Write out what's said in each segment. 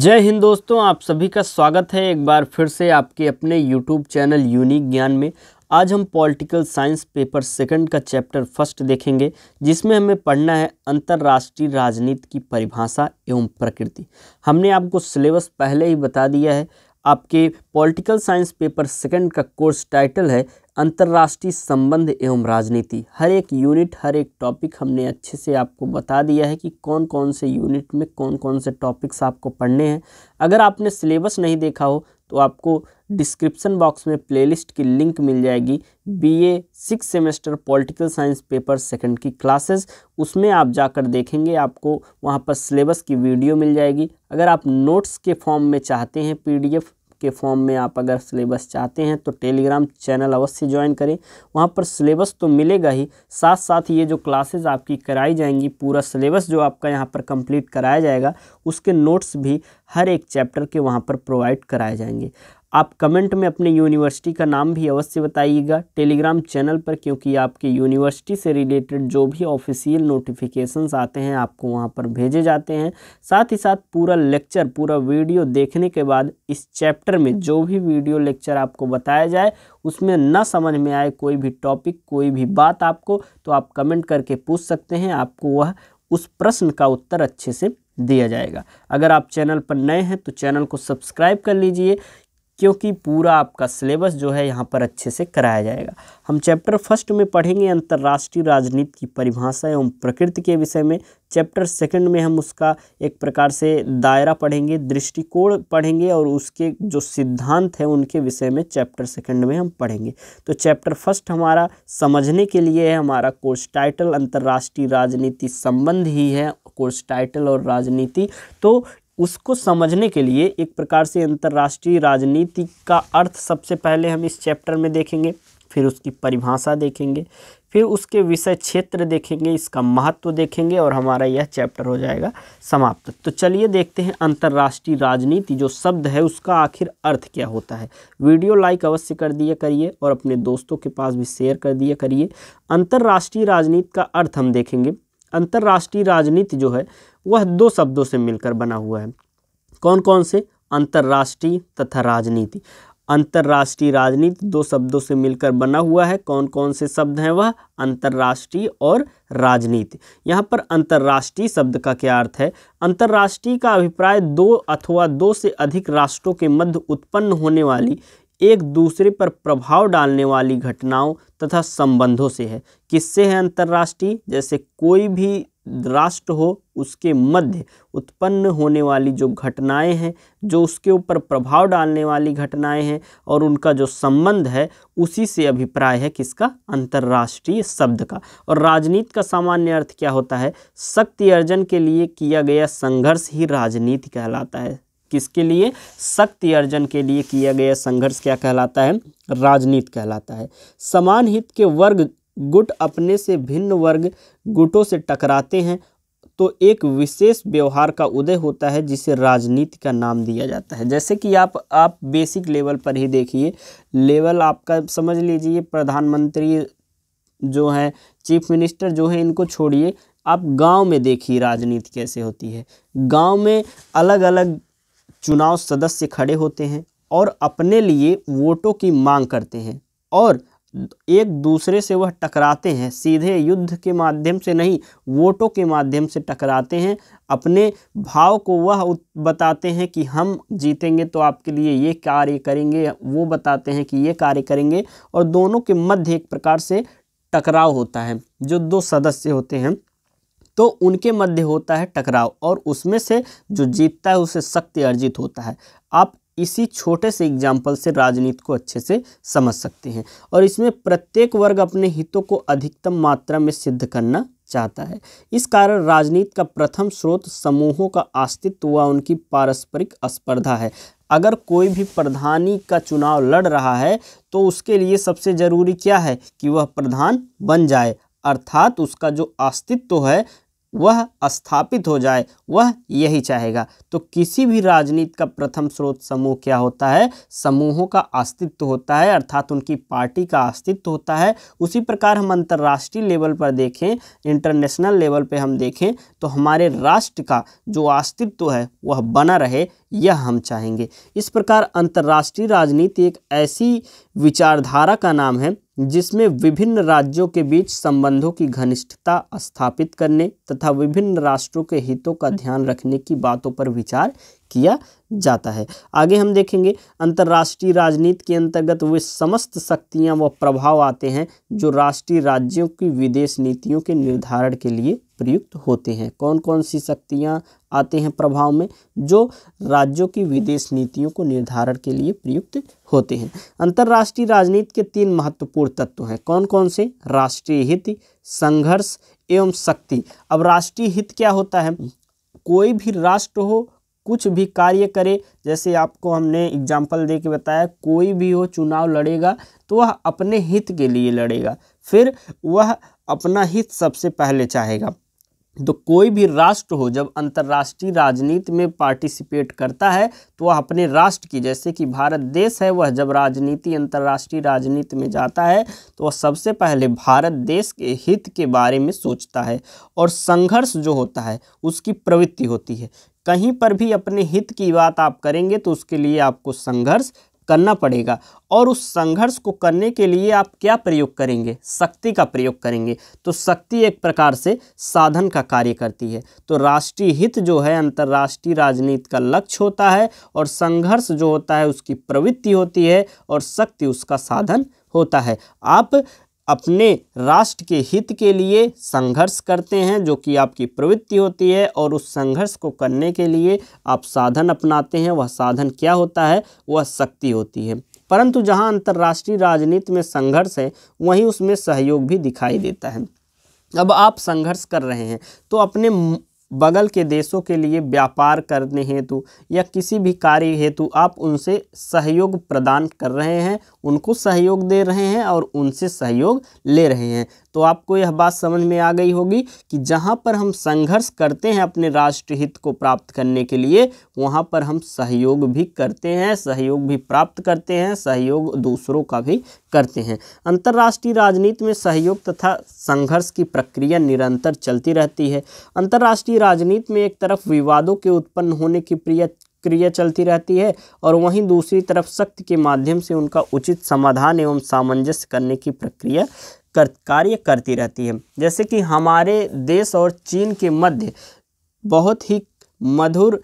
जय हिंद दोस्तों आप सभी का स्वागत है एक बार फिर से आपके अपने यूट्यूब चैनल यूनिक ज्ञान में आज हम पॉलिटिकल साइंस पेपर सेकंड का चैप्टर फर्स्ट देखेंगे जिसमें हमें पढ़ना है अंतर्राष्ट्रीय राजनीति की परिभाषा एवं प्रकृति हमने आपको सिलेबस पहले ही बता दिया है आपके पॉलिटिकल साइंस पेपर सेकंड का कोर्स टाइटल है अंतर्राष्ट्रीय संबंध एवं राजनीति हर एक यूनिट हर एक टॉपिक हमने अच्छे से आपको बता दिया है कि कौन कौन से यूनिट में कौन कौन से टॉपिक्स आपको पढ़ने हैं अगर आपने सिलेबस नहीं देखा हो तो आपको डिस्क्रिप्शन बॉक्स में प्लेलिस्ट की लिंक मिल जाएगी B A six semester political science paper second की क्लासेस उसमें आप जाकर देखेंगे आपको वहाँ पर सिलेबस की वीडियो मिल जाएगी अगर आप नोट्स के फॉर्म में चाहते हैं पीडीएफ के फॉर्म में आप अगर सिलेबस चाहते हैं तो टेलीग्राम चैनल अवश्य ज्वाइन करें वहाँ पर सिलेबस तो मिलेगा ही साथ साथ ये जो क्लासेज आपकी कराई जाएंगी पूरा सिलेबस जो आपका यहाँ पर कंप्लीट कराया जाएगा उसके नोट्स भी हर एक चैप्टर के वहाँ पर प्रोवाइड कराए जाएंगे आप कमेंट में अपने यूनिवर्सिटी का नाम भी अवश्य बताइएगा टेलीग्राम चैनल पर क्योंकि आपके यूनिवर्सिटी से रिलेटेड जो भी ऑफिशियल नोटिफिकेशंस आते हैं आपको वहां पर भेजे जाते हैं साथ ही साथ पूरा लेक्चर पूरा वीडियो देखने के बाद इस चैप्टर में जो भी वीडियो लेक्चर आपको बताया जाए उसमें न समझ में आए कोई भी टॉपिक कोई भी बात आपको तो आप कमेंट करके पूछ सकते हैं आपको वह उस प्रश्न का उत्तर अच्छे से दिया जाएगा अगर आप चैनल पर नए हैं तो चैनल को सब्सक्राइब कर लीजिए क्योंकि पूरा आपका सिलेबस जो है यहाँ पर अच्छे से कराया जाएगा हम चैप्टर फर्स्ट में पढ़ेंगे अंतर्राष्ट्रीय राजनीति की परिभाषा एवं प्रकृति के विषय में चैप्टर सेकंड में हम उसका एक प्रकार से दायरा पढ़ेंगे दृष्टिकोण पढ़ेंगे और उसके जो सिद्धांत हैं उनके विषय में चैप्टर सेकंड में हम पढ़ेंगे तो चैप्टर फर्स्ट हमारा समझने के लिए है हमारा कोर्स टाइटल अंतर्राष्ट्रीय राजनीति संबंध ही है कोर्स टाइटल और राजनीति तो उसको समझने के लिए एक प्रकार से अंतर्राष्ट्रीय राजनीति का अर्थ सबसे पहले हम इस चैप्टर में देखेंगे फिर उसकी परिभाषा देखेंगे फिर उसके विषय क्षेत्र देखेंगे इसका महत्व देखेंगे और हमारा यह चैप्टर हो जाएगा समाप्त तो चलिए देखते हैं अंतर्राष्ट्रीय राजनीति जो शब्द है उसका आखिर अर्थ क्या होता है वीडियो लाइक अवश्य कर दिया करिए और अपने दोस्तों के पास भी शेयर कर दिया करिए अंतर्राष्ट्रीय राजनीति का अर्थ हम देखेंगे अंतर्राष्ट्रीय राजनीति जो है वह दो शब्दों से मिलकर बना हुआ है कौन कौन से अंतर्राष्ट्रीय तथा राजनीति अंतर्राष्ट्रीय राजनीति दो शब्दों से मिलकर बना हुआ है कौन कौन से शब्द हैं वह अंतर्राष्ट्रीय और राजनीति यहाँ पर अंतर्राष्ट्रीय शब्द का क्या अर्थ है अंतर्राष्ट्रीय का अभिप्राय दो अथवा दो से अधिक राष्ट्रों के मध्य उत्पन्न होने वाली एक दूसरे पर प्रभाव डालने वाली घटनाओं तथा संबंधों से है किससे है अंतर्राष्ट्रीय जैसे कोई भी राष्ट्र हो उसके मध्य उत्पन्न होने वाली जो घटनाएं हैं जो उसके ऊपर प्रभाव डालने वाली घटनाएं हैं और उनका जो संबंध है उसी से अभिप्राय है किसका अंतर्राष्ट्रीय शब्द का और राजनीति का सामान्य अर्थ क्या होता है शक्ति अर्जन के लिए किया गया संघर्ष ही राजनीति कहलाता है किसके लिए शक्ति अर्जन के लिए किया गया संघर्ष क्या कहलाता है राजनीति कहलाता है समान हित के वर्ग गुट अपने से भिन्न वर्ग गुटों से टकराते हैं तो एक विशेष व्यवहार का उदय होता है जिसे राजनीति का नाम दिया जाता है जैसे कि आप आप बेसिक लेवल पर ही देखिए लेवल आपका समझ लीजिए प्रधानमंत्री जो है चीफ मिनिस्टर जो है इनको छोड़िए आप गांव में देखिए राजनीति कैसे होती है गांव में अलग अलग चुनाव सदस्य खड़े होते हैं और अपने लिए वोटों की मांग करते हैं और एक दूसरे से वह टकराते हैं सीधे युद्ध के माध्यम से नहीं वोटों के माध्यम से टकराते हैं अपने भाव को वह बताते हैं कि हम जीतेंगे तो आपके लिए ये कार्य करेंगे वो बताते हैं कि ये कार्य करेंगे और दोनों के मध्य एक प्रकार से टकराव होता है जो दो सदस्य होते हैं तो उनके मध्य होता है टकराव और उसमें से जो जीतता है उसे शक्ति अर्जित होता है आप इसी छोटे से एग्जाम्पल से राजनीति को अच्छे से समझ सकते हैं और इसमें प्रत्येक वर्ग अपने हितों को अधिकतम मात्रा में सिद्ध करना चाहता है इस कारण राजनीति का प्रथम स्रोत समूहों का अस्तित्व व उनकी पारस्परिक स्पर्धा है अगर कोई भी प्रधानी का चुनाव लड़ रहा है तो उसके लिए सबसे ज़रूरी क्या है कि वह प्रधान बन जाए अर्थात उसका जो अस्तित्व है वह स्थापित हो जाए वह यही चाहेगा तो किसी भी राजनीति का प्रथम स्रोत समूह क्या होता है समूहों का अस्तित्व होता है अर्थात उनकी पार्टी का अस्तित्व होता है उसी प्रकार हम अंतर्राष्ट्रीय लेवल पर देखें इंटरनेशनल लेवल पर हम देखें तो हमारे राष्ट्र का जो अस्तित्व है वह बना रहे यह हम चाहेंगे इस प्रकार अंतर्राष्ट्रीय राजनीति एक ऐसी विचारधारा का नाम है जिसमें विभिन्न राज्यों के बीच संबंधों की घनिष्ठता स्थापित करने तथा विभिन्न राष्ट्रों के हितों का ध्यान रखने की बातों पर विचार किया जाता है आगे हम देखेंगे अंतर्राष्ट्रीय राजनीति के अंतर्गत वे समस्त शक्तियां व प्रभाव आते हैं जो राष्ट्रीय राज्यों की विदेश नीतियों के निर्धारण के लिए प्रयुक्त होते हैं कौन कौन सी शक्तियाँ आते हैं प्रभाव में जो राज्यों की विदेश नीतियों को निर्धारण के लिए प्रयुक्त होते हैं अंतर्राष्ट्रीय राजनीति के तीन महत्वपूर्ण तत्व हैं कौन कौन से राष्ट्रीय हित संघर्ष एवं शक्ति अब राष्ट्रीय हित क्या होता है कोई भी राष्ट्र हो कुछ भी कार्य करे जैसे आपको हमने एग्जाम्पल दे के बताया कोई भी हो चुनाव लड़ेगा तो वह अपने हित के लिए लड़ेगा फिर वह अपना हित सबसे पहले चाहेगा तो कोई भी राष्ट्र हो जब अंतर्राष्ट्रीय राजनीति में पार्टिसिपेट करता है तो वह अपने राष्ट्र की जैसे कि भारत देश है वह जब राजनीति अंतर्राष्ट्रीय राजनीति में जाता है तो वह सबसे पहले भारत देश के हित के बारे में सोचता है और संघर्ष जो होता है उसकी प्रवृत्ति होती है कहीं पर भी अपने हित की बात आप करेंगे तो उसके लिए आपको संघर्ष करना पड़ेगा और उस संघर्ष को करने के लिए आप क्या प्रयोग करेंगे शक्ति का प्रयोग करेंगे तो शक्ति एक प्रकार से साधन का कार्य करती है तो राष्ट्रीय हित जो है अंतर्राष्ट्रीय राजनीति का लक्ष्य होता है और संघर्ष जो होता है उसकी प्रवृत्ति होती है और शक्ति उसका साधन होता है आप अपने राष्ट्र के हित के लिए संघर्ष करते हैं जो कि आपकी प्रवृत्ति होती है और उस संघर्ष को करने के लिए आप साधन अपनाते हैं वह साधन क्या होता है वह शक्ति होती है परंतु जहां अंतर्राष्ट्रीय राजनीति में संघर्ष है वहीं उसमें सहयोग भी दिखाई देता है अब आप संघर्ष कर रहे हैं तो अपने बगल के देशों के लिए व्यापार करने हेतु या किसी भी कार्य हेतु आप उनसे सहयोग प्रदान कर रहे हैं उनको सहयोग दे रहे हैं और उनसे सहयोग ले रहे हैं तो आपको यह बात समझ में आ गई होगी कि जहाँ पर हम संघर्ष करते हैं अपने राष्ट्रहित को प्राप्त करने के लिए वहाँ पर हम सहयोग भी करते हैं सहयोग भी प्राप्त करते हैं सहयोग दूसरों का भी करते हैं अंतर्राष्ट्रीय राजनीति में सहयोग तथा संघर्ष की प्रक्रिया निरंतर चलती रहती है अंतर्राष्ट्रीय राजनीति में एक तरफ विवादों के उत्पन्न होने की प्रिय क्रिया चलती रहती है और वहीं दूसरी तरफ शक्ति के माध्यम से उनका उचित समाधान एवं सामंजस्य करने की प्रक्रिया कर कार्य करती रहती है जैसे कि हमारे देश और चीन के मध्य बहुत ही मधुर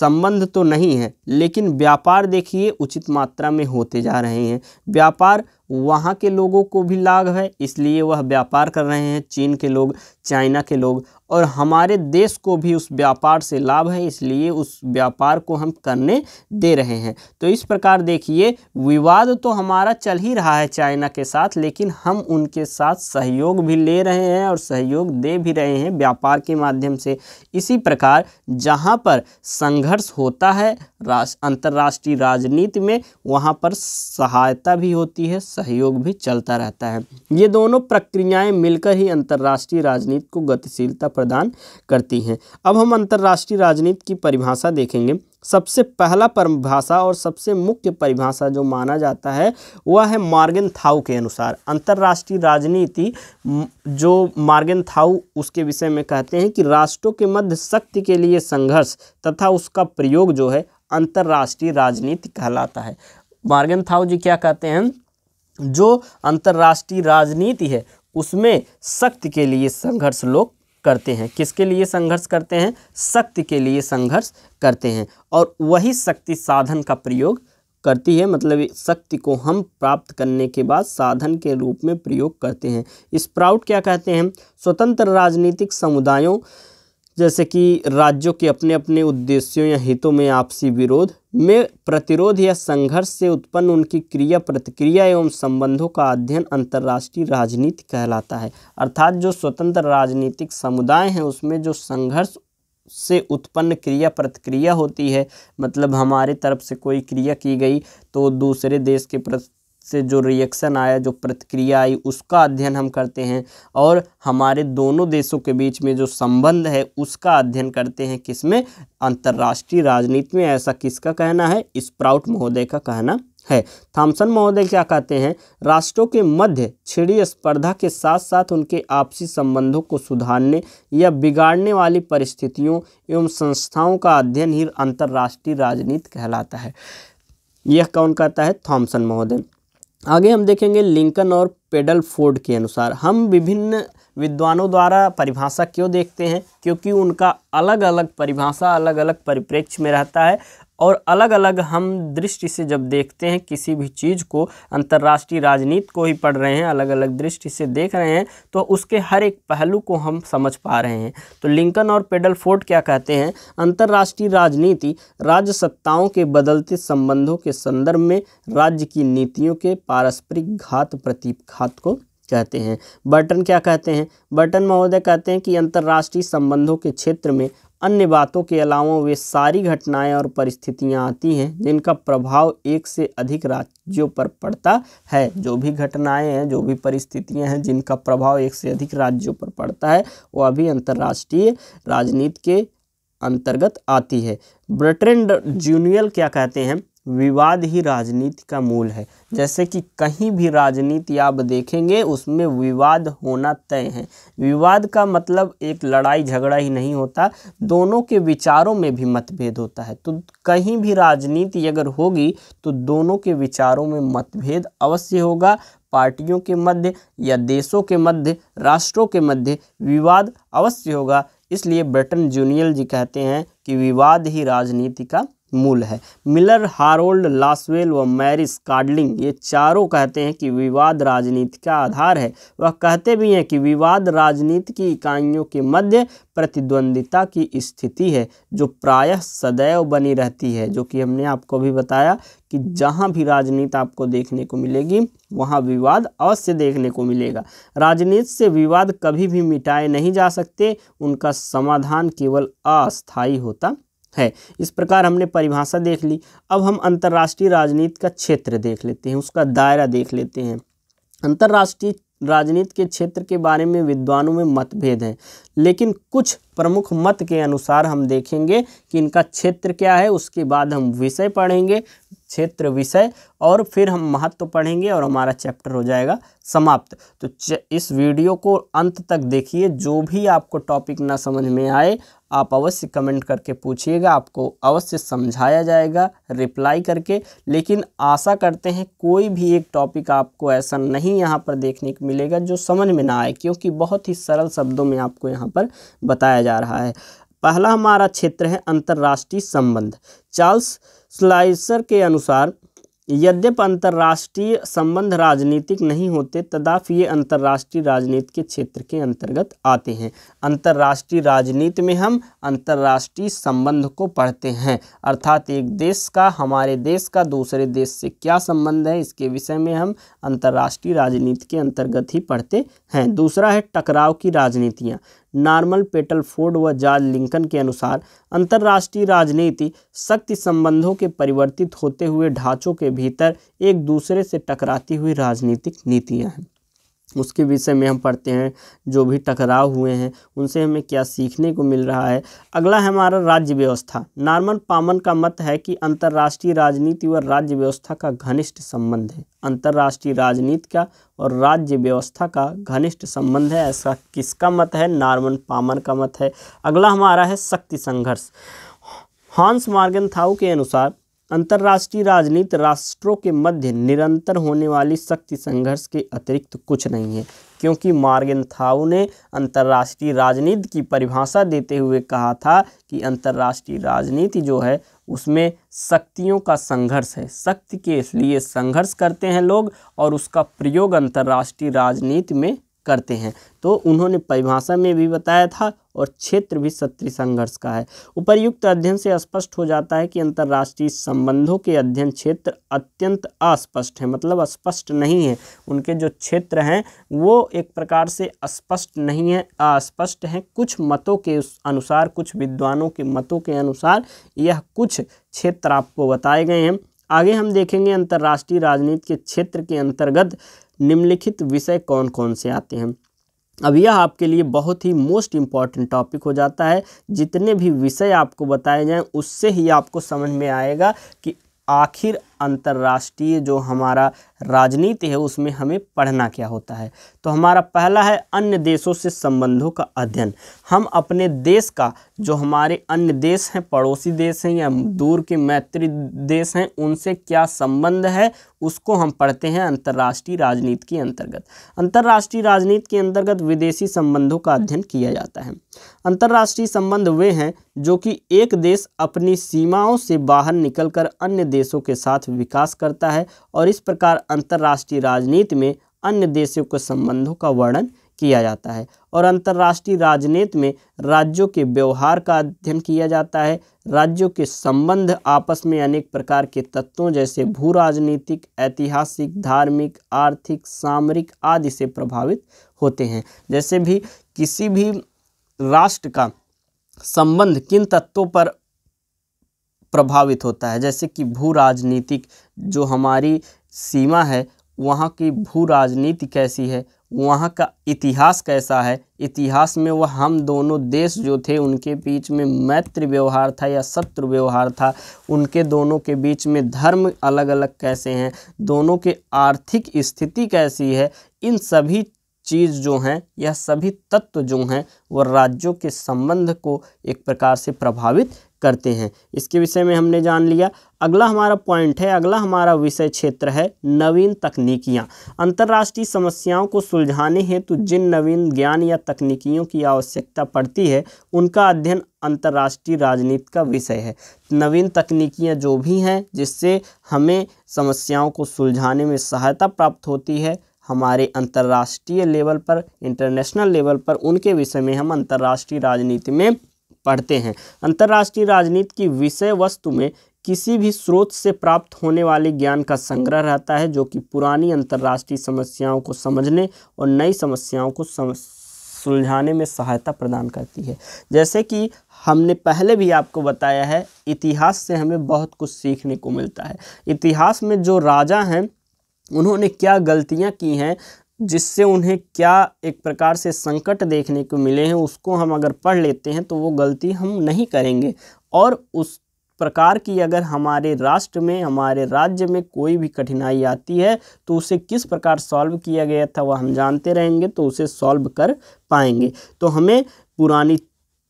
संबंध तो नहीं है लेकिन व्यापार देखिए उचित मात्रा में होते जा रहे हैं व्यापार वहाँ के लोगों को भी लाभ है इसलिए वह व्यापार कर रहे हैं चीन के लोग चाइना के लोग और हमारे देश को भी उस व्यापार से लाभ है इसलिए उस व्यापार को हम करने दे रहे हैं तो इस प्रकार देखिए विवाद तो हमारा चल ही रहा है चाइना के साथ लेकिन हम उनके साथ सहयोग भी ले रहे हैं और सहयोग दे भी रहे हैं व्यापार के माध्यम से इसी प्रकार जहाँ पर संघर्ष होता है राष्ट्र अंतर्राष्ट्रीय राजनीति में वहाँ पर सहायता भी होती है सहयोग भी चलता रहता है ये दोनों प्रक्रियाएं मिलकर ही अंतर्राष्ट्रीय राजनीति को गतिशीलता प्रदान करती हैं अब हम अंतर्राष्ट्रीय राजनीति की परिभाषा देखेंगे सबसे पहला परिभाषा और सबसे मुख्य परिभाषा जो माना जाता है वह है मार्गन थाउ के अनुसार अंतर्राष्ट्रीय राजनीति जो मार्गन थाउ उसके विषय में कहते हैं कि राष्ट्रों के मध्य शक्ति के लिए संघर्ष तथा उसका प्रयोग जो है अंतर्राष्ट्रीय राजनीति कहलाता है मार्गन थाउ जी क्या कहते हैं जो अंतर्राष्ट्रीय राजनीति है उसमें शक्ति के लिए संघर्ष लोग करते हैं किसके लिए संघर्ष करते हैं शक्ति के लिए संघर्ष करते हैं और वही शक्ति साधन का प्रयोग करती है मतलब शक्ति को हम प्राप्त करने के बाद साधन के रूप में प्रयोग करते हैं स्प्राउट क्या कहते हैं स्वतंत्र राजनीतिक समुदायों जैसे कि राज्यों के अपने अपने उद्देश्यों या हितों में आपसी विरोध में प्रतिरोध या संघर्ष से उत्पन्न उनकी क्रिया प्रतिक्रिया एवं संबंधों का अध्ययन अंतर्राष्ट्रीय राजनीति कहलाता है अर्थात जो स्वतंत्र राजनीतिक समुदाय हैं उसमें जो संघर्ष से उत्पन्न क्रिया प्रतिक्रिया होती है मतलब हमारे तरफ से कोई क्रिया की गई तो दूसरे देश के प्रति से जो रिएक्शन आया जो प्रतिक्रिया आई उसका अध्ययन हम करते हैं और हमारे दोनों देशों के बीच में जो संबंध है उसका अध्ययन करते हैं किसमें अंतर्राष्ट्रीय राजनीति में ऐसा किसका कहना है स्प्राउट महोदय का कहना है थॉमसन महोदय क्या कहते हैं राष्ट्रों के मध्य छिड़ी स्पर्धा के साथ साथ उनके आपसी संबंधों को सुधारने या बिगाड़ने वाली परिस्थितियों एवं संस्थाओं का अध्ययन ही अंतर्राष्ट्रीय राजनीति कहलाता है यह कौन कहता है थॉमसन महोदय आगे हम देखेंगे लिंकन और पेडल फोर्ड के अनुसार हम विभिन्न विद्वानों द्वारा परिभाषा क्यों देखते हैं क्योंकि उनका अलग अलग परिभाषा अलग अलग परिप्रेक्ष्य में रहता है और अलग अलग हम दृष्टि से जब देखते हैं किसी भी चीज़ को अंतर्राष्ट्रीय राजनीति को ही पढ़ रहे हैं अलग अलग दृष्टि से देख रहे हैं तो उसके हर एक पहलू को हम समझ पा रहे हैं तो लिंकन और पेडल फोर्ट क्या कहते हैं अंतर्राष्ट्रीय राजनीति राज्य सत्ताओं के बदलते संबंधों के संदर्भ में राज्य की नीतियों के पारस्परिक घात घात को कहते हैं बर्टन क्या कहते हैं बर्टन महोदय कहते हैं कि अंतर्राष्ट्रीय संबंधों के क्षेत्र में अन्य बातों के अलावा वे सारी घटनाएं और परिस्थितियां आती हैं जिनका प्रभाव एक से अधिक राज्यों पर पड़ता है जो भी घटनाएं हैं जो भी परिस्थितियां हैं जिनका प्रभाव एक से अधिक राज्यों पर पड़ता है वो अभी अंतर्राष्ट्रीय राजनीति के अंतर्गत आती है ब्रिटेन जूनियल क्या कहते हैं विवाद ही राजनीति का मूल है जैसे कि कहीं भी राजनीति आप देखेंगे उसमें विवाद होना तय है विवाद का मतलब एक लड़ाई झगड़ा ही नहीं होता दोनों के विचारों में भी मतभेद होता है तो कहीं भी राजनीति अगर होगी तो दोनों के विचारों में मतभेद अवश्य होगा पार्टियों के मध्य या देशों के मध्य राष्ट्रों के मध्य विवाद अवश्य होगा इसलिए ब्रिटन जूनियल जी कहते हैं कि विवाद ही राजनीति का मूल है मिलर हारोल्ड लासवेल व मैरिस कार्डलिंग ये चारों कहते हैं कि विवाद राजनीति का आधार है वह कहते भी हैं कि विवाद राजनीति की इकाइयों के मध्य प्रतिद्वंदिता की स्थिति है जो प्रायः सदैव बनी रहती है जो कि हमने आपको भी बताया कि जहाँ भी राजनीति आपको देखने को मिलेगी वहाँ विवाद अवश्य देखने को मिलेगा राजनीति से विवाद कभी भी मिटाए नहीं जा सकते उनका समाधान केवल अस्थायी होता है इस प्रकार हमने परिभाषा देख ली अब हम अंतर्राष्ट्रीय राजनीति का क्षेत्र देख लेते हैं उसका दायरा देख लेते हैं अंतर्राष्ट्रीय राजनीति के क्षेत्र के बारे में विद्वानों में मतभेद हैं लेकिन कुछ प्रमुख मत के अनुसार हम देखेंगे कि इनका क्षेत्र क्या है उसके बाद हम विषय पढ़ेंगे क्षेत्र विषय और फिर हम महत्व पढ़ेंगे और हमारा चैप्टर हो जाएगा समाप्त तो इस वीडियो को अंत तक देखिए जो भी आपको टॉपिक ना समझ में आए आप अवश्य कमेंट करके पूछिएगा आपको अवश्य समझाया जाएगा रिप्लाई करके लेकिन आशा करते हैं कोई भी एक टॉपिक आपको ऐसा नहीं यहाँ पर देखने को मिलेगा जो समझ में ना आए क्योंकि बहुत ही सरल शब्दों में आपको यहाँ पर बताया जा रहा है पहला हमारा क्षेत्र है अंतर्राष्ट्रीय संबंध चार्ल्स स्लाइसर के अनुसार यद्यप अंतर्राष्ट्रीय संबंध राजनीतिक नहीं होते तदापि ये अंतर्राष्ट्रीय राजनीति के क्षेत्र के अंतर्गत आते हैं अंतर्राष्ट्रीय राजनीति में हम अंतर्राष्ट्रीय संबंध को पढ़ते हैं अर्थात एक देश का हमारे देश का दूसरे देश से क्या संबंध है इसके विषय में हम अंतर्राष्ट्रीय राजनीति के अंतर्गत ही पढ़ते हैं दूसरा है टकराव की राजनीतियाँ नॉर्मल पेटल फोर्ड व जॉर्ज लिंकन के अनुसार अंतर्राष्ट्रीय राजनीति शक्ति संबंधों के परिवर्तित होते हुए ढांचों के भीतर एक दूसरे से टकराती हुई राजनीतिक नीतियां हैं उसके विषय में हम पढ़ते हैं जो भी टकराव हुए हैं उनसे हमें क्या सीखने को मिल रहा है अगला है हमारा राज्य व्यवस्था नार्मन पामन का मत है कि अंतर्राष्ट्रीय राजनीति व राज्य व्यवस्था का घनिष्ठ संबंध है अंतर्राष्ट्रीय राजनीति का और राज्य व्यवस्था का घनिष्ठ संबंध है ऐसा किसका मत है नार्मन पामन का मत है अगला हमारा है शक्ति संघर्ष हॉन्स मार्गन के अनुसार अंतर्राष्ट्रीय राजनीति राष्ट्रों के मध्य निरंतर होने वाली शक्ति संघर्ष के अतिरिक्त कुछ नहीं है क्योंकि मार्गन थाउ ने अंतर्राष्ट्रीय राजनीति की परिभाषा देते हुए कहा था कि अंतर्राष्ट्रीय राजनीति जो है उसमें शक्तियों का संघर्ष है शक्ति के लिए संघर्ष करते हैं लोग और उसका प्रयोग अंतर्राष्ट्रीय राजनीति में करते हैं तो उन्होंने परिभाषा में भी बताया था और क्षेत्र भी सत्य संघर्ष का है उपर्युक्त अध्ययन से स्पष्ट हो जाता है कि अंतर्राष्ट्रीय संबंधों के अध्ययन क्षेत्र अत्यंत अस्पष्ट है मतलब स्पष्ट नहीं है उनके जो क्षेत्र हैं वो एक प्रकार से स्पष्ट नहीं है अस्पष्ट हैं कुछ मतों के अनुसार कुछ विद्वानों के मतों के अनुसार यह कुछ क्षेत्र आपको बताए गए हैं आगे हम देखेंगे अंतर्राष्ट्रीय राजनीति के क्षेत्र के अंतर्गत निम्नलिखित विषय कौन कौन से आते हैं अब यह आपके लिए बहुत ही मोस्ट इम्पॉर्टेंट टॉपिक हो जाता है जितने भी विषय आपको बताए जाएं उससे ही आपको समझ में आएगा कि आखिर अंतर्राष्ट्रीय जो हमारा राजनीति है उसमें हमें पढ़ना क्या होता है तो हमारा पहला है अन्य देशों से संबंधों का अध्ययन हम अपने देश का जो हमारे अन्य देश हैं पड़ोसी देश हैं या दूर के मैत्री देश हैं उनसे क्या संबंध है उसको हम पढ़ते हैं अंतर्राष्ट्रीय राजनीति के अंतर्गत अंतर्राष्ट्रीय राजनीति के अंतर्गत विदेशी संबंधों का अध्ययन किया जाता है अंतर्राष्ट्रीय संबंध वे हैं जो कि एक देश अपनी सीमाओं से बाहर निकलकर अन्य देशों के साथ विकास करता है और इस प्रकार अंतर्राष्ट्रीय राजनीति में अन्य देशों के संबंधों का वर्णन किया जाता है और अंतर्राष्ट्रीय राजनीति में राज्यों के व्यवहार का अध्ययन किया जाता है राज्यों के संबंध आपस में अनेक प्रकार के तत्वों जैसे भू राजनीतिक ऐतिहासिक धार्मिक आर्थिक सामरिक आदि से प्रभावित होते हैं जैसे भी किसी भी राष्ट्र का संबंध किन तत्वों पर प्रभावित होता है जैसे कि भू राजनीतिक जो हमारी सीमा है वहाँ की भू राजनीति कैसी है वहाँ का इतिहास कैसा है इतिहास में वह हम दोनों देश जो थे उनके बीच में मैत्री व्यवहार था या शत्रु व्यवहार था उनके दोनों के बीच में धर्म अलग अलग कैसे हैं दोनों के आर्थिक स्थिति कैसी है इन सभी चीज़ जो हैं यह सभी तत्व जो हैं वह राज्यों के संबंध को एक प्रकार से प्रभावित करते हैं इसके विषय में हमने जान लिया अगला हमारा पॉइंट है अगला हमारा विषय क्षेत्र है नवीन तकनीकियाँ अंतर्राष्ट्रीय समस्याओं को सुलझाने हेतु जिन नवीन ज्ञान या तकनीकियों की आवश्यकता पड़ती है उनका अध्ययन अंतर्राष्ट्रीय राजनीति का विषय है नवीन तकनीकियाँ जो भी हैं जिससे हमें समस्याओं को सुलझाने में सहायता प्राप्त होती है हमारे अंतर्राष्ट्रीय लेवल पर इंटरनेशनल लेवल पर उनके विषय में हम अंतर्राष्ट्रीय राजनीति में पढ़ते हैं अंतर्राष्ट्रीय राजनीति की विषय वस्तु में किसी भी स्रोत से प्राप्त होने वाले ज्ञान का संग्रह रहता है जो कि पुरानी अंतर्राष्ट्रीय समस्याओं को समझने और नई समस्याओं को सम सुलझाने में सहायता प्रदान करती है जैसे कि हमने पहले भी आपको बताया है इतिहास से हमें बहुत कुछ सीखने को मिलता है इतिहास में जो राजा हैं उन्होंने क्या गलतियां की हैं जिससे उन्हें क्या एक प्रकार से संकट देखने को मिले हैं उसको हम अगर पढ़ लेते हैं तो वो गलती हम नहीं करेंगे और उस प्रकार की अगर हमारे राष्ट्र में हमारे राज्य में कोई भी कठिनाई आती है तो उसे किस प्रकार सॉल्व किया गया था वह हम जानते रहेंगे तो उसे सॉल्व कर पाएंगे तो हमें पुरानी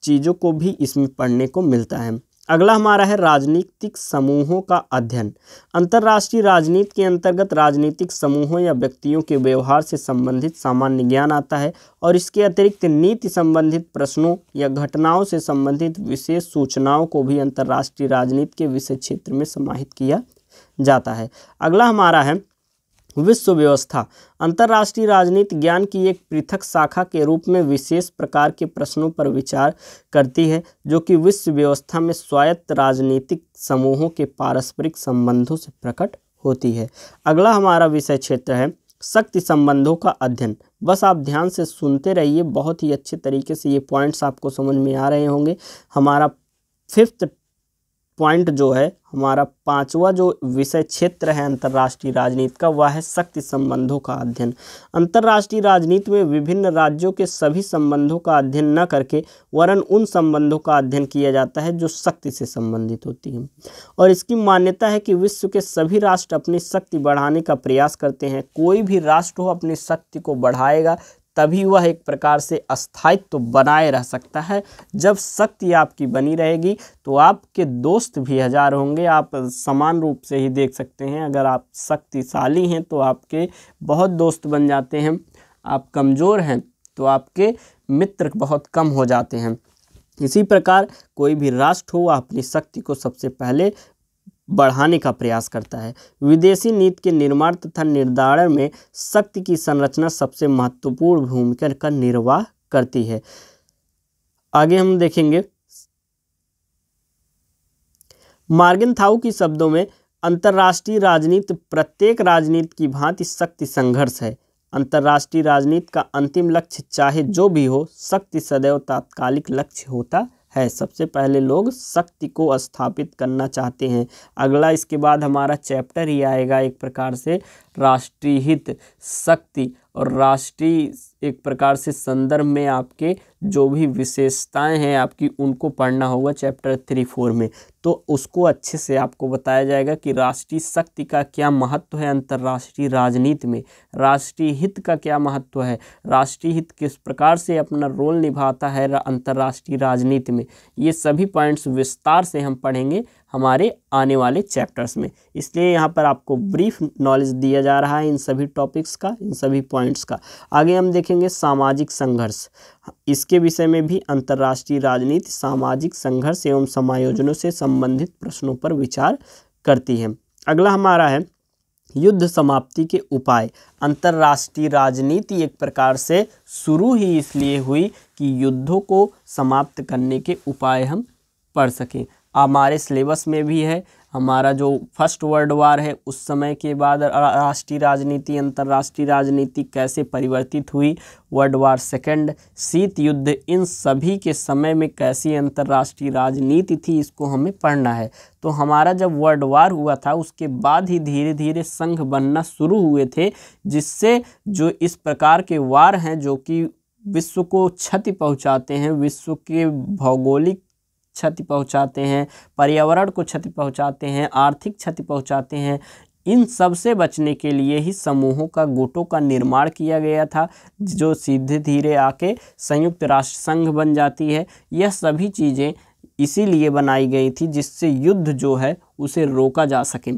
चीज़ों को भी इसमें पढ़ने को मिलता है अगला हमारा है राजनीतिक समूहों का अध्ययन अंतर्राष्ट्रीय राजनीति के अंतर्गत राजनीतिक समूहों या व्यक्तियों के व्यवहार से संबंधित सामान्य ज्ञान आता है और इसके अतिरिक्त नीति संबंधित प्रश्नों या घटनाओं से संबंधित विशेष सूचनाओं को भी अंतर्राष्ट्रीय राजनीति के विषय क्षेत्र में समाहित किया जाता है अगला हमारा है विश्व व्यवस्था अंतर्राष्ट्रीय राजनीति ज्ञान की एक पृथक शाखा के रूप में विशेष प्रकार के प्रश्नों पर विचार करती है जो कि विश्व व्यवस्था में स्वायत्त राजनीतिक समूहों के पारस्परिक संबंधों से प्रकट होती है अगला हमारा विषय क्षेत्र है शक्ति संबंधों का अध्ययन बस आप ध्यान से सुनते रहिए बहुत ही अच्छे तरीके से ये पॉइंट्स आपको समझ में आ रहे होंगे हमारा फिफ्थ पॉइंट जो है हमारा पांचवा जो विषय क्षेत्र है अंतर्राष्ट्रीय राजनीति का वह है शक्ति संबंधों का अध्ययन अंतर्राष्ट्रीय राजनीति में विभिन्न राज्यों के सभी संबंधों का अध्ययन न करके वरन उन संबंधों का अध्ययन किया जाता है जो शक्ति से संबंधित होती हैं और इसकी मान्यता है कि विश्व के सभी राष्ट्र अपनी शक्ति बढ़ाने का प्रयास करते हैं कोई भी राष्ट्र हो अपनी शक्ति को बढ़ाएगा तभी वह एक प्रकार से अस्थायित्व तो बनाए रह सकता है जब शक्ति आपकी बनी रहेगी तो आपके दोस्त भी हजार होंगे आप समान रूप से ही देख सकते हैं अगर आप शक्तिशाली हैं तो आपके बहुत दोस्त बन जाते हैं आप कमज़ोर हैं तो आपके मित्र बहुत कम हो जाते हैं इसी प्रकार कोई भी राष्ट्र हो अपनी शक्ति को सबसे पहले बढ़ाने का प्रयास करता है विदेशी नीति के निर्माण तथा निर्धारण में शक्ति की संरचना सबसे महत्वपूर्ण भूमिका का निर्वाह करती है आगे हम देखेंगे मार्गिन थाउ की शब्दों में अंतर्राष्ट्रीय राजनीति प्रत्येक राजनीति की भांति शक्ति संघर्ष है अंतर्राष्ट्रीय राजनीति का अंतिम लक्ष्य चाहे जो भी हो शक्ति सदैव तात्कालिक लक्ष्य होता है है सबसे पहले लोग शक्ति को स्थापित करना चाहते हैं अगला इसके बाद हमारा चैप्टर ही आएगा एक प्रकार से राष्ट्रीय हित शक्ति और राष्ट्रीय एक प्रकार से संदर्भ में आपके जो भी विशेषताएं हैं आपकी उनको पढ़ना होगा चैप्टर थ्री फोर में तो उसको अच्छे से आपको बताया जाएगा कि राष्ट्रीय शक्ति का क्या महत्व है अंतर्राष्ट्रीय राजनीति में राष्ट्रीय हित का क्या महत्व है राष्ट्रीय हित किस प्रकार से अपना रोल निभाता है अंतर्राष्ट्रीय राजनीति में ये सभी पॉइंट्स विस्तार से हम पढ़ेंगे हमारे आने वाले चैप्टर्स में इसलिए यहाँ पर आपको ब्रीफ नॉलेज दिया जा रहा है इन सभी टॉपिक्स का इन सभी पॉइंट्स का आगे हम देखेंगे सामाजिक संघर्ष इसके विषय में भी अंतर्राष्ट्रीय राजनीति सामाजिक संघर्ष एवं समायोजनों से संबंधित प्रश्नों पर विचार करती है अगला हमारा है युद्ध समाप्ति के उपाय अंतर्राष्ट्रीय राजनीति एक प्रकार से शुरू ही इसलिए हुई कि युद्धों को समाप्त करने के उपाय हम पढ़ सकें हमारे सिलेबस में भी है हमारा जो फर्स्ट वर्ल्ड वार है उस समय के बाद राष्ट्रीय राजनीति अंतर्राष्ट्रीय राजनीति कैसे परिवर्तित हुई वर्ल्ड वार सेकंड शीत युद्ध इन सभी के समय में कैसी अंतर्राष्ट्रीय राजनीति थी इसको हमें पढ़ना है तो हमारा जब वर्ल्ड वार हुआ था उसके बाद ही धीरे धीरे संघ बनना शुरू हुए थे जिससे जो इस प्रकार के वार हैं जो कि विश्व को क्षति पहुंचाते हैं विश्व के भौगोलिक क्षति पहुंचाते हैं पर्यावरण को क्षति पहुंचाते हैं आर्थिक क्षति पहुंचाते हैं इन सब से बचने के लिए ही समूहों का गुटों का निर्माण किया गया था जो सीधे धीरे आके संयुक्त राष्ट्र संघ बन जाती है यह सभी चीज़ें इसीलिए बनाई गई थी जिससे युद्ध जो है उसे रोका जा सके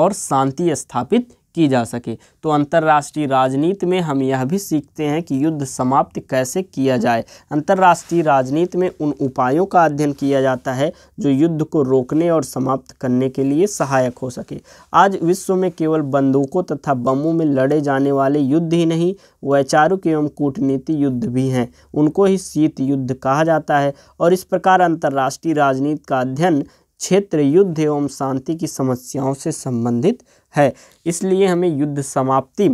और शांति स्थापित की जा सके तो अंतर्राष्ट्रीय राजनीति में हम यह भी सीखते हैं कि युद्ध समाप्त कैसे किया जाए अंतर्राष्ट्रीय राजनीति में उन उपायों का अध्ययन किया जाता है जो युद्ध को रोकने और समाप्त करने के लिए सहायक हो सके आज विश्व में केवल बंदूकों तथा बमों में लड़े जाने वाले युद्ध ही नहीं वैचारिक एवं कूटनीति युद्ध भी हैं उनको ही शीत युद्ध कहा जाता है और इस प्रकार अंतर्राष्ट्रीय राजनीति का अध्ययन क्षेत्र युद्ध एवं शांति की समस्याओं से संबंधित है इसलिए हमें युद्ध समाप्ति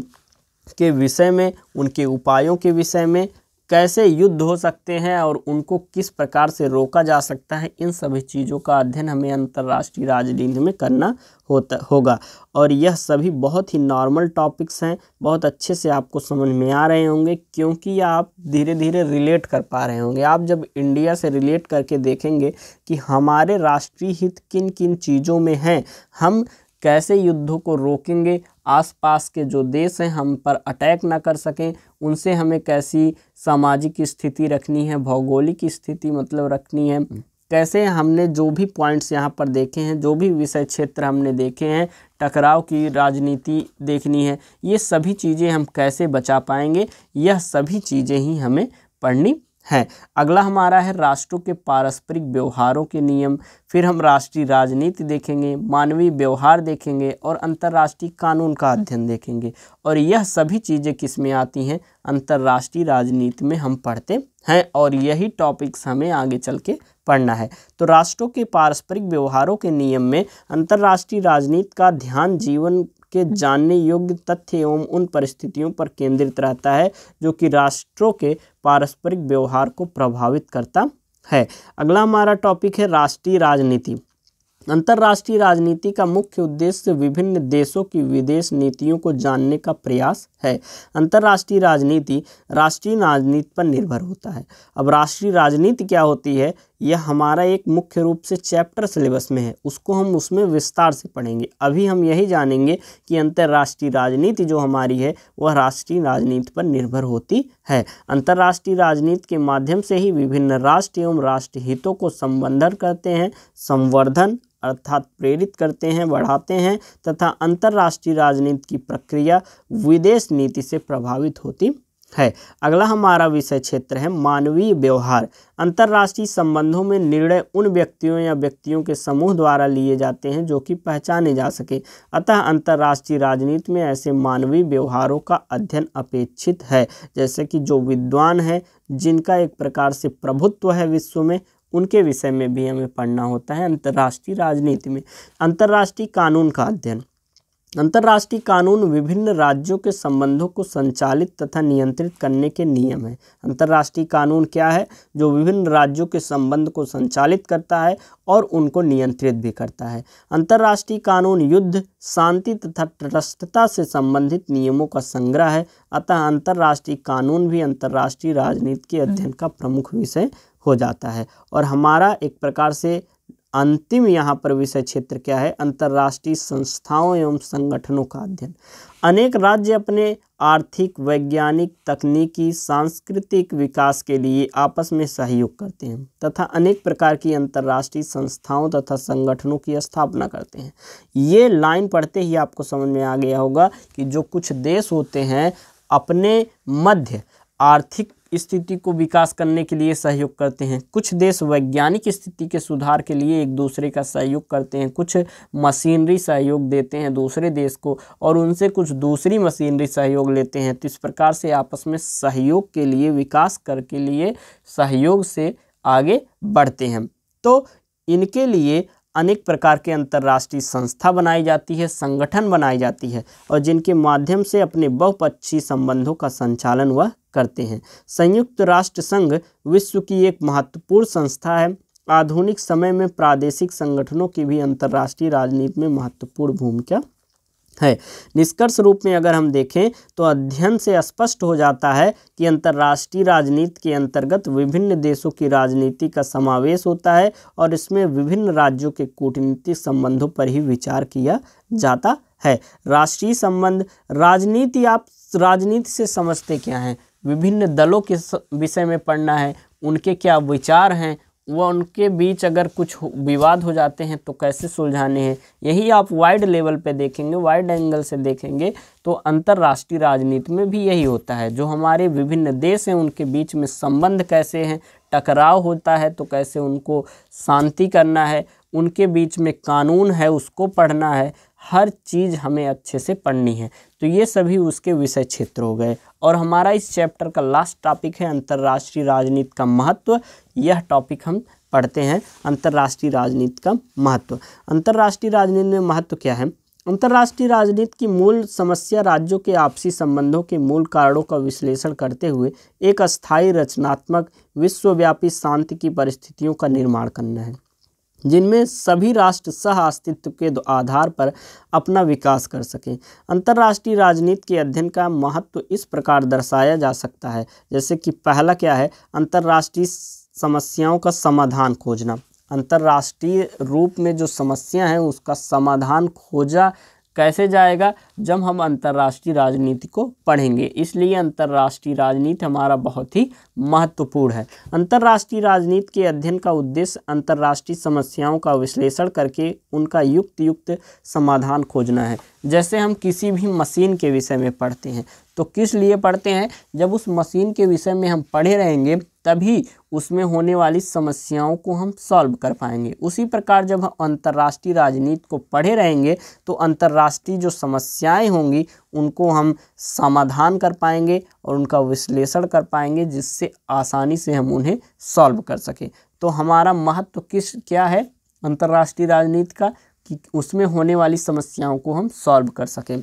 के विषय में उनके उपायों के विषय में कैसे युद्ध हो सकते हैं और उनको किस प्रकार से रोका जा सकता है इन सभी चीज़ों का अध्ययन हमें अंतर्राष्ट्रीय राजनीति में करना होता होगा और यह सभी बहुत ही नॉर्मल टॉपिक्स हैं बहुत अच्छे से आपको समझ में आ रहे होंगे क्योंकि आप धीरे धीरे रिलेट कर पा रहे होंगे आप जब इंडिया से रिलेट करके देखेंगे कि हमारे राष्ट्रीय हित किन किन चीज़ों में हैं हम कैसे युद्धों को रोकेंगे आसपास के जो देश हैं हम पर अटैक ना कर सकें उनसे हमें कैसी सामाजिक स्थिति रखनी है भौगोलिक स्थिति मतलब रखनी है हम्म। कैसे हमने जो भी पॉइंट्स यहाँ पर देखे हैं जो भी विषय क्षेत्र हमने देखे हैं टकराव की राजनीति देखनी है ये सभी चीज़ें हम कैसे बचा पाएंगे यह सभी चीज़ें ही हमें पढ़नी है अगला हमारा है राष्ट्रों के पारस्परिक व्यवहारों के नियम फिर हम राष्ट्रीय राजनीति देखेंगे मानवीय व्यवहार देखेंगे और अंतर्राष्ट्रीय कानून का अध्ययन देखेंगे और यह सभी चीज़ें किस में आती हैं अंतर्राष्ट्रीय राजनीति में हम पढ़ते हैं और यही टॉपिक्स हमें आगे चल के पढ़ना है तो राष्ट्रों के पारस्परिक व्यवहारों के नियम में अंतर्राष्ट्रीय राजनीति का ध्यान जीवन के जानने योग्य तथ्य एवं उन परिस्थितियों पर केंद्रित रहता है जो कि राष्ट्रों के पारस्परिक व्यवहार को प्रभावित करता है अगला हमारा टॉपिक है राष्ट्रीय राजनीति अंतर्राष्ट्रीय राजनीति का मुख्य उद्देश्य विभिन्न देशों की विदेश नीतियों को जानने का प्रयास है अंतर्राष्ट्रीय राजनीति राष्ट्रीय राजनीति पर निर्भर होता है अब राष्ट्रीय राजनीति क्या होती है यह हमारा एक मुख्य रूप से चैप्टर सिलेबस में है उसको हम उसमें विस्तार से पढ़ेंगे अभी हम यही जानेंगे कि अंतर्राष्ट्रीय राजनीति जो हमारी है वह राष्ट्रीय राजनीति पर निर्भर होती है अंतर्राष्ट्रीय राजनीति के माध्यम से ही विभिन्न राष्ट्र एवं राष्ट्र हितों को संबंधन करते हैं संवर्धन अर्थात प्रेरित करते हैं बढ़ाते हैं तथा अंतर्राष्ट्रीय राजनीति की प्रक्रिया विदेश नीति से प्रभावित होती है अगला हमारा विषय क्षेत्र है मानवीय व्यवहार अंतर्राष्ट्रीय संबंधों में निर्णय उन व्यक्तियों या व्यक्तियों के समूह द्वारा लिए जाते हैं जो कि पहचाने जा सके अतः अंतर्राष्ट्रीय राजनीति में ऐसे मानवीय व्यवहारों का अध्ययन अपेक्षित है जैसे कि जो विद्वान है जिनका एक प्रकार से प्रभुत्व है विश्व में उनके विषय में भी हमें पढ़ना होता है अंतर्राष्ट्रीय राजनीति में अंतर्राष्ट्रीय कानून का अध्ययन अंतर्राष्ट्रीय कानून विभिन्न राज्यों के संबंधों को संचालित तथा नियंत्रित करने के नियम हैं अंतर्राष्ट्रीय कानून क्या है जो विभिन्न राज्यों के संबंध को संचालित करता है और उनको नियंत्रित भी करता है अंतर्राष्ट्रीय कानून युद्ध शांति तथा तटस्थता से संबंधित नियमों का संग्रह है अतः अंतर्राष्ट्रीय कानून भी अंतर्राष्ट्रीय राजनीति के अध्ययन का प्रमुख विषय हो जाता है और हमारा एक प्रकार से अंतिम यहाँ पर विषय क्षेत्र क्या है अंतर्राष्ट्रीय संस्थाओं एवं संगठनों का अध्ययन अनेक राज्य अपने आर्थिक वैज्ञानिक तकनीकी सांस्कृतिक विकास के लिए आपस में सहयोग करते हैं तथा अनेक प्रकार की अंतर्राष्ट्रीय संस्थाओं तथा संगठनों की स्थापना करते हैं ये लाइन पढ़ते ही आपको समझ में आ गया होगा कि जो कुछ देश होते हैं अपने मध्य आर्थिक स्थिति को विकास करने के लिए सहयोग करते हैं कुछ देश वैज्ञानिक स्थिति के सुधार के लिए एक दूसरे का सहयोग करते हैं कुछ मशीनरी सहयोग देते हैं दूसरे देश को और उनसे कुछ दूसरी मशीनरी सहयोग लेते हैं तो इस प्रकार से आपस में सहयोग के लिए विकास कर के लिए सहयोग से आगे बढ़ते हैं तो इनके लिए अनेक प्रकार के अंतर्राष्ट्रीय संस्था बनाई जाती है संगठन बनाई जाती है और जिनके माध्यम से अपने बहुपक्षीय संबंधों का संचालन वह करते हैं संयुक्त राष्ट्र संघ विश्व की एक महत्वपूर्ण संस्था है आधुनिक समय में प्रादेशिक संगठनों की भी अंतर्राष्ट्रीय राजनीति में महत्वपूर्ण भूमिका है निष्कर्ष रूप में अगर हम देखें तो अध्ययन से स्पष्ट हो जाता है कि अंतर्राष्ट्रीय राजनीति के अंतर्गत विभिन्न देशों की राजनीति का समावेश होता है और इसमें विभिन्न राज्यों के कूटनीतिक संबंधों पर ही विचार किया जाता है राष्ट्रीय संबंध राजनीति आप राजनीति से समझते क्या हैं विभिन्न दलों के विषय में पढ़ना है उनके क्या विचार हैं व उनके बीच अगर कुछ विवाद हो जाते हैं तो कैसे सुलझाने हैं यही आप वाइड लेवल पे देखेंगे वाइड एंगल से देखेंगे तो अंतर्राष्ट्रीय राजनीति में भी यही होता है जो हमारे विभिन्न देश हैं उनके बीच में संबंध कैसे हैं टकराव होता है तो कैसे उनको शांति करना है उनके बीच में कानून है उसको पढ़ना है हर चीज़ हमें अच्छे से पढ़नी है तो ये सभी उसके विषय क्षेत्र हो गए और हमारा इस चैप्टर का लास्ट टॉपिक है अंतर्राष्ट्रीय राजनीति का महत्व यह टॉपिक हम पढ़ते हैं अंतर्राष्ट्रीय राजनीति का महत्व अंतर्राष्ट्रीय राजनीति में महत्व क्या है अंतर्राष्ट्रीय राजनीति की मूल समस्या राज्यों के आपसी संबंधों के मूल कारणों का विश्लेषण करते हुए एक अस्थायी रचनात्मक विश्वव्यापी शांति की परिस्थितियों का निर्माण करना है जिनमें सभी राष्ट्र सह अस्तित्व के आधार पर अपना विकास कर सकें अंतर्राष्ट्रीय राजनीति के अध्ययन का महत्व तो इस प्रकार दर्शाया जा सकता है जैसे कि पहला क्या है अंतर्राष्ट्रीय समस्याओं का समाधान खोजना अंतर्राष्ट्रीय रूप में जो समस्या है उसका समाधान खोजा कैसे जाएगा जब हम अंतर्राष्ट्रीय राजनीति को पढ़ेंगे इसलिए अंतर्राष्ट्रीय राजनीति हमारा बहुत ही महत्वपूर्ण है अंतर्राष्ट्रीय राजनीति के अध्ययन का उद्देश्य अंतर्राष्ट्रीय समस्याओं का विश्लेषण करके उनका युक्त युक्त समाधान खोजना है जैसे हम किसी भी मशीन के विषय में पढ़ते हैं तो किस लिए पढ़ते हैं जब उस मशीन के विषय में हम पढ़े रहेंगे तभी उसमें होने वाली समस्याओं को हम सॉल्व कर पाएंगे उसी प्रकार जब हम अंतर्राष्ट्रीय राजनीति को पढ़े रहेंगे तो अंतर्राष्ट्रीय जो समस्या समस्याएं होंगी उनको हम समाधान कर पाएंगे और उनका विश्लेषण कर पाएंगे जिससे आसानी से हम उन्हें सॉल्व कर सकें तो हमारा महत्व तो किस क्या है अंतर्राष्ट्रीय राजनीति का कि उसमें होने वाली समस्याओं को हम सॉल्व कर सकें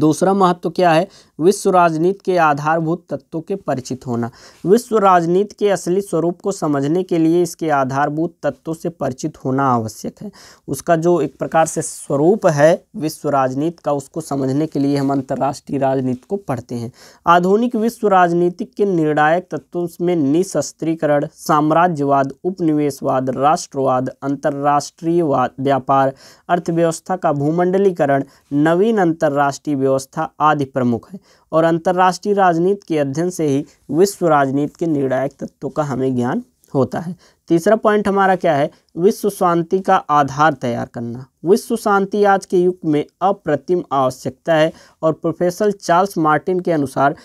दूसरा महत्व क्या है विश्व राजनीति के आधारभूत तत्वों के परिचित होना विश्व राजनीति के असली स्वरूप को समझने के लिए इसके आधारभूत तत्वों से परिचित होना आवश्यक है उसका जो एक प्रकार से स्वरूप है विश्व राजनीति का उसको समझने के लिए हम अंतर्राष्ट्रीय राजनीति को पढ़ते हैं आधुनिक विश्व राजनीति के निर्णायक तत्वों में निशस्त्रीकरण साम्राज्यवाद उपनिवेशवाद राष्ट्रवाद अंतर्राष्ट्रीयवाद व्यापार अर्थव्यवस्था का भूमंडलीकरण नवीन अंतर्राष्ट्रीय व्यवस्था आदि प्रमुख है और अंतर्राष्ट्रीय राजनीति के अध्ययन से ही विश्व राजनीति के निर्णायक तत्वों का हमें ज्ञान होता है तीसरा पॉइंट हमारा क्या है विश्व शांति का आधार तैयार करना विश्व शांति आज के युग में अप्रतिम आवश्यकता है और प्रोफेसर चार्ल्स मार्टिन के अनुसार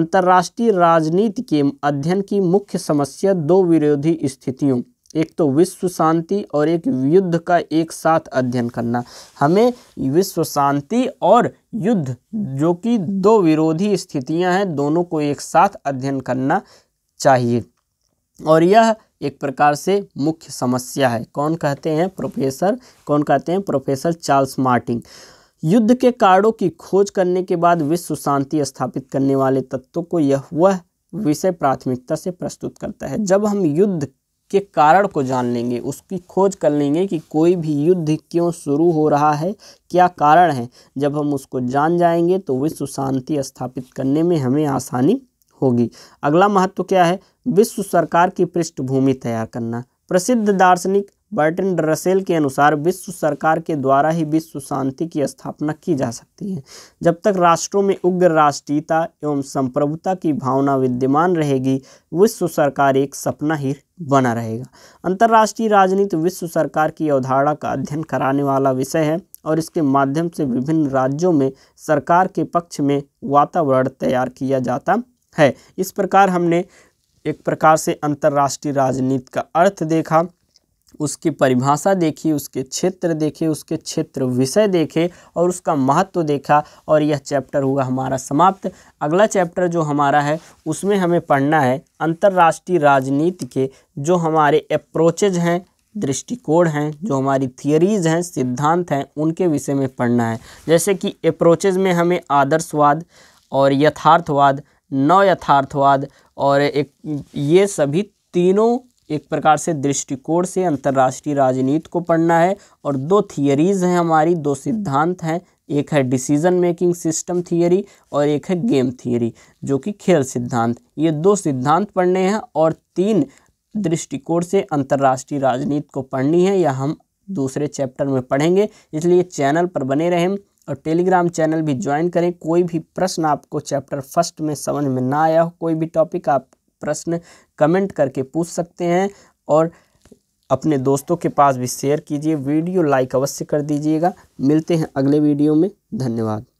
अंतर्राष्ट्रीय राजनीति के अध्ययन की मुख्य समस्या दो विरोधी स्थितियों एक तो विश्व शांति और एक युद्ध का एक साथ अध्ययन करना हमें विश्व शांति और युद्ध जो कि दो विरोधी स्थितियां हैं दोनों को एक साथ अध्ययन करना चाहिए और यह एक प्रकार से मुख्य समस्या है कौन कहते हैं प्रोफेसर कौन कहते हैं प्रोफेसर चार्ल्स मार्टिन युद्ध के कारणों की खोज करने के बाद विश्व शांति स्थापित करने वाले तत्वों को यह वह विषय प्राथमिकता से प्रस्तुत करता है जब हम युद्ध के कारण को जान लेंगे उसकी खोज कर लेंगे कि कोई भी युद्ध क्यों शुरू हो रहा है क्या कारण है जब हम उसको जान जाएंगे तो विश्व शांति स्थापित करने में हमें आसानी होगी अगला महत्व क्या है विश्व सरकार की पृष्ठभूमि तैयार करना प्रसिद्ध दार्शनिक बर्टन रसेल के अनुसार विश्व सरकार के द्वारा ही विश्व शांति की स्थापना की जा सकती है जब तक राष्ट्रों में उग्र राष्ट्रीयता एवं संप्रभुता की भावना विद्यमान रहेगी विश्व सरकार एक सपना ही बना रहेगा अंतर्राष्ट्रीय राजनीति विश्व सरकार की अवधारणा का अध्ययन कराने वाला विषय है और इसके माध्यम से विभिन्न राज्यों में सरकार के पक्ष में वातावरण तैयार किया जाता है इस प्रकार हमने एक प्रकार से अंतर्राष्ट्रीय राजनीति का अर्थ देखा उसकी परिभाषा देखी उसके क्षेत्र देखे उसके क्षेत्र विषय देखे और उसका महत्व देखा और यह चैप्टर हुआ हमारा समाप्त अगला चैप्टर जो हमारा है उसमें हमें पढ़ना है अंतर्राष्ट्रीय राजनीति के जो हमारे अप्रोचेज हैं दृष्टिकोण हैं जो हमारी थियरीज़ हैं सिद्धांत हैं उनके विषय में पढ़ना है जैसे कि अप्रोचेज में हमें आदर्शवाद और यथार्थवाद नौ यथार्थवाद और एक ये सभी तीनों एक प्रकार से दृष्टिकोण से अंतर्राष्ट्रीय राजनीति को पढ़ना है और दो थियरीज़ हैं हमारी दो सिद्धांत हैं एक है डिसीजन मेकिंग सिस्टम थियरी और एक है गेम थियरी जो कि खेल सिद्धांत ये दो सिद्धांत पढ़ने हैं और तीन दृष्टिकोण से अंतर्राष्ट्रीय राजनीति को पढ़नी है या हम दूसरे चैप्टर में पढ़ेंगे इसलिए चैनल पर बने रहें और टेलीग्राम चैनल भी ज्वाइन करें कोई भी प्रश्न आपको चैप्टर फर्स्ट में समझ में ना आया हो कोई भी टॉपिक आप प्रश्न कमेंट करके पूछ सकते हैं और अपने दोस्तों के पास भी शेयर कीजिए वीडियो लाइक अवश्य कर दीजिएगा मिलते हैं अगले वीडियो में धन्यवाद